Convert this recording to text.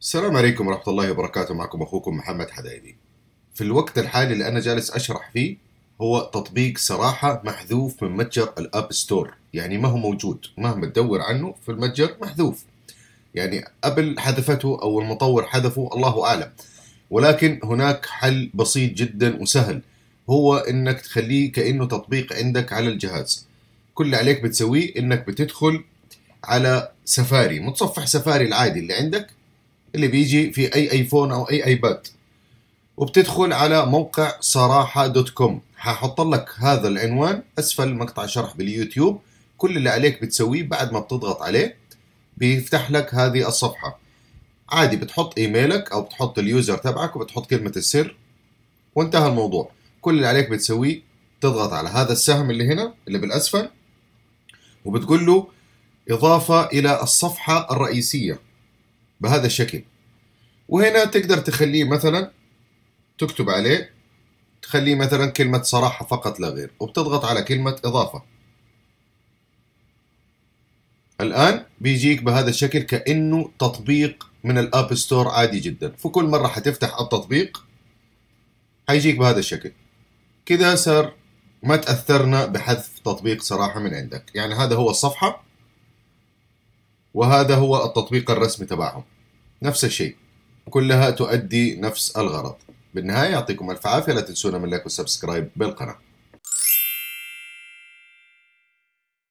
السلام عليكم ورحمة الله وبركاته معكم أخوكم محمد حدايبي في الوقت الحالي اللي أنا جالس أشرح فيه هو تطبيق صراحة محذوف من متجر الأب ستور يعني ما هو موجود مهما تدور عنه في المتجر محذوف يعني أبل حذفته أو المطور حذفه الله أعلم ولكن هناك حل بسيط جدا وسهل هو انك تخليه كانه تطبيق عندك على الجهاز كل اللي عليك بتسويه انك بتدخل على سفاري متصفح سفاري العادي اللي عندك اللي بيجي في اي ايفون او اي ايباد وبتدخل على موقع صراحة دوت كوم هحط لك هذا العنوان أسفل مقطع شرح باليوتيوب كل اللي عليك بتسويه بعد ما بتضغط عليه بيفتح لك هذه الصفحة عادي بتحط إيميلك أو بتحط اليوزر تبعك وبتحط كلمة السر وانتهى الموضوع كل اللي عليك بتسويه تضغط على هذا السهم اللي هنا اللي بالاسفل وبتقول له اضافه الى الصفحه الرئيسيه بهذا الشكل وهنا تقدر تخليه مثلا تكتب عليه تخليه مثلا كلمة صراحة فقط لا غير وبتضغط على كلمة إضافة الآن بيجيك بهذا الشكل كأنه تطبيق من الأب ستور عادي جدا فكل مرة حتفتح التطبيق هيجيك بهذا الشكل كذا صار ما تأثرنا بحذف تطبيق صراحة من عندك يعني هذا هو الصفحة وهذا هو التطبيق الرسمي تبعهم نفس الشيء كلها تؤدي نفس الغرض بالنهاية يعطيكم ألف عافية لا تنسونا من لايك وسبسكرايب بالقناة